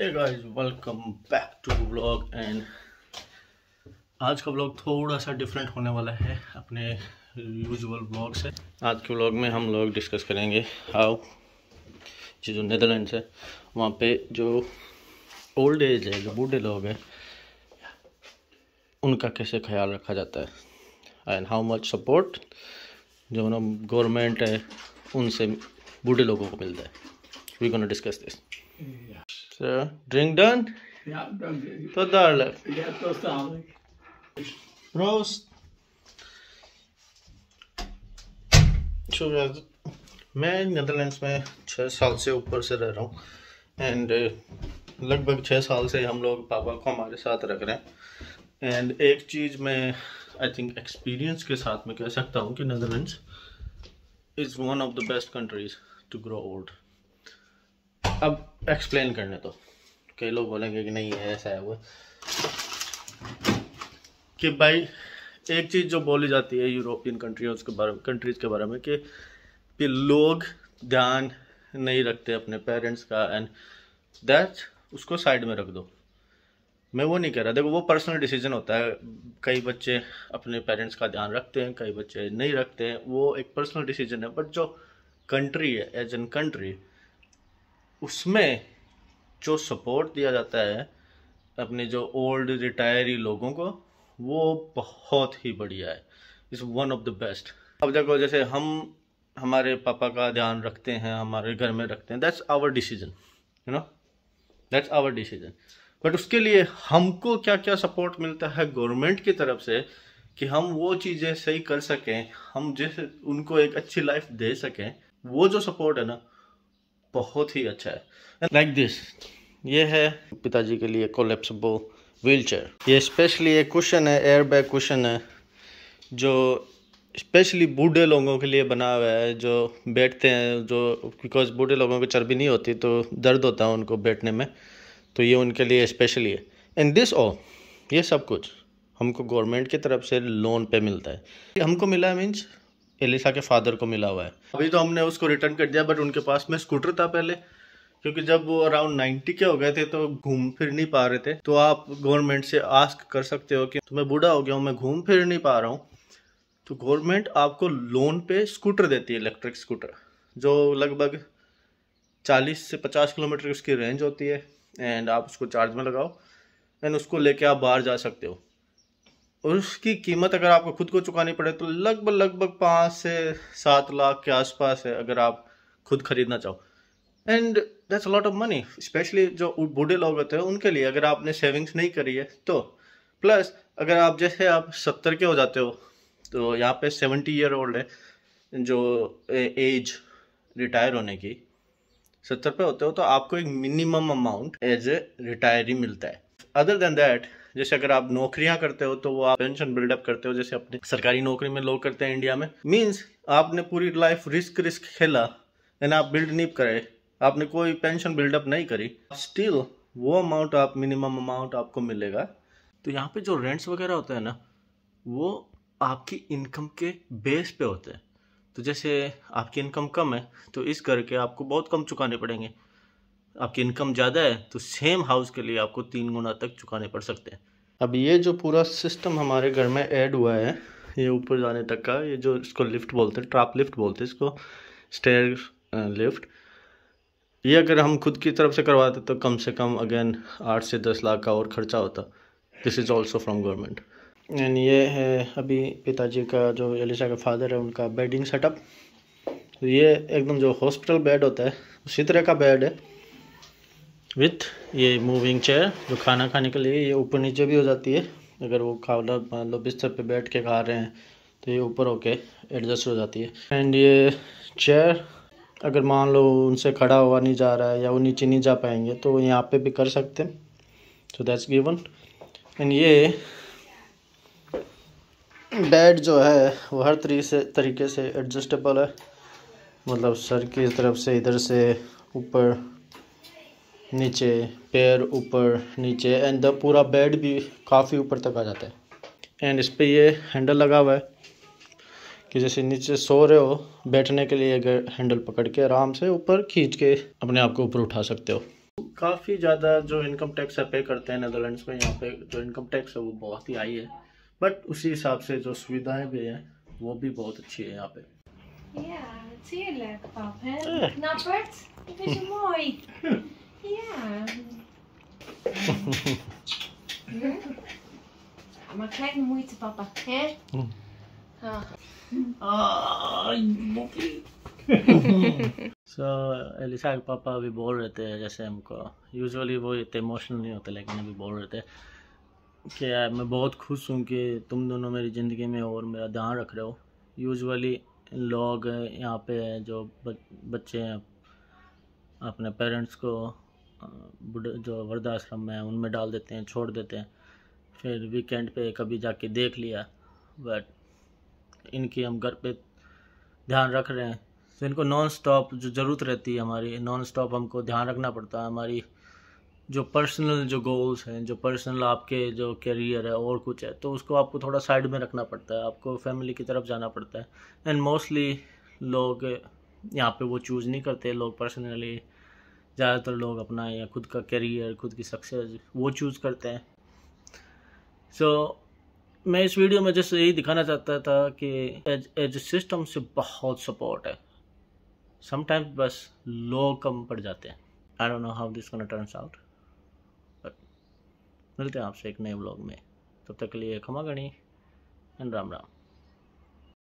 Hey guys welcome back to blog and आज का blog थोड़ा सा डिफरेंट होने वाला है अपने यूजुअल ब्लॉग से आज के ब्लॉग में हम लोग डिस्कस करेंगे हाउ ये जो नेदरलैंड्स है वहाँ पे जो ओल्ड एज है जो बूढ़े लोग हैं उनका कैसे ख्याल रखा जाता है एंड हाउ मच सपोर्ट जो ना गवर्नमेंट है उनसे बूढ़े लोगों को मिलता है we gonna discuss this So, drink done? Yeah, done. To darle. Yeah, toast darle. Roast. So, मैं नदरलैंड्स में छः साल से ऊपर से रह रहा हूँ एंड uh, लगभग छः साल से हम लोग पापा को हमारे साथ रख रहे हैं एंड एक चीज़ मैं आई थिंक एक्सपीरियंस के साथ में कह सकता हूँ कि Netherlands is one of the best countries to grow old अब एक्सप्लेन करने तो कई लोग बोलेंगे कि नहीं है ऐसा है वो कि भाई एक चीज़ जो बोली जाती है यूरोपियन कंट्रियों के बारे में कंट्रीज़ के बारे में कि, कि लोग ध्यान नहीं रखते अपने पेरेंट्स का एंड दैट उसको साइड में रख दो मैं वो नहीं कह रहा देखो वो पर्सनल डिसीजन होता है कई बच्चे अपने पेरेंट्स का ध्यान रखते हैं कई बच्चे नहीं रखते हैं वो एक पर्सनल डिसीजन है बट जो कंट्री है एज एन कंट्री उसमें जो सपोर्ट दिया जाता है अपने जो ओल्ड रिटायरी लोगों को वो बहुत ही बढ़िया है is one of the best अब देखो जैसे हम हमारे पापा का ध्यान रखते हैं हमारे घर में रखते हैं that's our decision you know that's our decision but उसके लिए हमको क्या क्या सपोर्ट मिलता है गवर्नमेंट की तरफ से कि हम वो चीज़ें सही कर सकें हम जिस उनको एक अच्छी लाइफ दे सकें वो जो सपोर्ट है ना बहुत ही अच्छा है लाइक दिस ये है पिताजी के लिए कोलेप्सबल व्हील चेयर ये स्पेशली एक कुशन है एयर बैग कुशन है जो स्पेशली बूढ़े लोगों के लिए बना हुआ है जो बैठते हैं जो बिकॉज बूढ़े लोगों की चर्बी नहीं होती तो दर्द होता है उनको बैठने में तो ये उनके लिए स्पेशली है एंड दिस ऑल ये सब कुछ हमको गवर्नमेंट की तरफ से लोन पे मिलता है हमको मिला मीन्स एलिसा के फादर को मिला हुआ है अभी तो हमने उसको रिटर्न कर दिया बट उनके पास में स्कूटर था पहले क्योंकि जब वो अराउंड नाइन्टी के हो गए थे तो घूम फिर नहीं पा रहे थे तो आप गवर्नमेंट से आस्क कर सकते हो कि तो मैं बूढ़ा हो गया हूँ मैं घूम फिर नहीं पा रहा हूँ तो गवर्नमेंट आपको लोन पे स्कूटर देती है इलेक्ट्रिक स्कूटर जो लगभग चालीस से पचास किलोमीटर उसकी रेंज होती है एंड आप उसको चार्ज में लगाओ एंड उसको लेके आप बाहर जा सकते हो और उसकी कीमत अगर आपको खुद को चुकानी पड़े तो लगभग लगभग पाँच से सात लाख के आसपास है अगर आप खुद खरीदना चाहो and that's lot of money specially जो बूढ़े लोग होते हैं उनके लिए अगर आपने सेविंग्स नहीं करी है तो प्लस अगर आप जैसे आप सत्तर के हो जाते हो तो यहाँ पे सेवेंटी ईयर ओल्ड है जो एज रिटायर होने की सत्तर पे होते हो तो आपको एक minimum amount as a retiree मिलता है अदर देन दैट जैसे अगर आप नौकरियां करते हो तो वो आप पेंशन बिल्डअप करते हो जैसे अपने सरकारी नौकरी में लोग करते हैं इंडिया में मीन्स आपने पूरी लाइफ रिस्क रिस्क खेला एंड आप बिल्ड नहीं करे आपने कोई पेंशन बिल्डअप नहीं करी स्टिल वो अमाउंट आप मिनिमम अमाउंट आपको मिलेगा तो यहाँ पे जो रेंट्स वगैरह होते हैं ना वो आपकी इनकम के बेस पे होते हैं तो जैसे आपकी इनकम कम है तो इस करके आपको बहुत कम चुकाने पड़ेंगे आपकी इनकम ज़्यादा है तो सेम हाउस के लिए आपको तीन गुना तक चुकाने पड़ सकते हैं अब ये जो पूरा सिस्टम हमारे घर में ऐड हुआ है ये ऊपर जाने तक का ये जो इसको लिफ्ट बोलते हैं ट्राप लिफ्ट बोलते हैं इसको स्टेयर लिफ्ट ये अगर हम खुद की तरफ से करवाते तो कम से कम अगेन आठ से दस लाख का और खर्चा होता this is also from government and ये है अभी पिताजी का जो एलिशा का फादर है उनका बेडिंग सेटअप ये एकदम जो हॉस्पिटल बेड होता है उसी तरह का बेड है विथ ये मूविंग चेयर जो खाना खाने के लिए ये ऊपर नीचे भी हो जाती है अगर वो खावला मान लो बिस्तर पे बैठ के खा रहे हैं तो ये ऊपर होके एडजस्ट हो जाती है एंड ये चेयर अगर मान लो उनसे खड़ा हुआ नहीं जा रहा है या वो नीचे नहीं जा पाएंगे तो यहाँ पे भी कर सकते हैं सो दैट्स गिवन एंड ये बेड जो है वो हर तरीके से तरीके से एडजस्टेबल है मतलब सर की तरफ से इधर से ऊपर नीचे पैर ऊपर नीचे एंड द पूरा बेड भी काफ़ी ऊपर तक आ जाता है एंड इस पर ये हैंडल लगा हुआ है कि जैसे नीचे सो रहे हो बैठने के लिए अगर हैंडल पकड़ के आराम से ऊपर खींच के अपने आप को ऊपर उठा सकते हो काफ़ी ज़्यादा जो इनकम टैक्स है पे करते हैं नदरलैंड्स में यहाँ पे जो इनकम टैक्स है वो बहुत ही हाई है बट उसी हिसाब से जो सुविधाएं भी हैं वो भी बहुत अच्छी है यहाँ पे Yeah, Yeah. Mä krijgen moeite, papa. Hè? Oh. Oh, so Elisa के पापा अभी बोल रहे थे जैसे हमको यूजुअली वो इतने इमोशनल नहीं होते लेकिन अभी बोल रहे थे कि uh, मैं बहुत खुश हूँ कि तुम दोनों मेरी ज़िंदगी में और मेरा ध्यान रख रहे हो यूजुअली लोग यहाँ पे जो बच्चे हैं अपने पेरेंट्स को जो वृद्धाश्रम है उनमें डाल देते हैं छोड़ देते हैं फिर वीकेंड पे कभी जाके देख लिया बट इनकी हम घर पे ध्यान रख रहे हैं तो इनको नॉन स्टॉप जो ज़रूरत रहती है हमारी नॉन स्टॉप हमको ध्यान रखना पड़ता है हमारी जो पर्सनल जो गोल्स हैं जो पर्सनल आपके जो करियर है और कुछ है तो उसको आपको थोड़ा साइड में रखना पड़ता है आपको फैमिली की तरफ जाना पड़ता है एंड मोस्टली लोग यहाँ पे वो चूज़ नहीं करते लोग पर्सनली ज़्यादातर लोग अपना या खुद का करियर खुद की सक्सेस वो चूज़ करते हैं सो so, मैं इस वीडियो में जस्ट यही दिखाना चाहता था कि एज सिस्टम से बहुत सपोर्ट है समटाइम्स बस लोग कम पड़ जाते हैं I don't know how this can turns out मिलते हैं आपसे एक नए ब्लॉग में तब तक के लिए खमा गणी एंड राम राम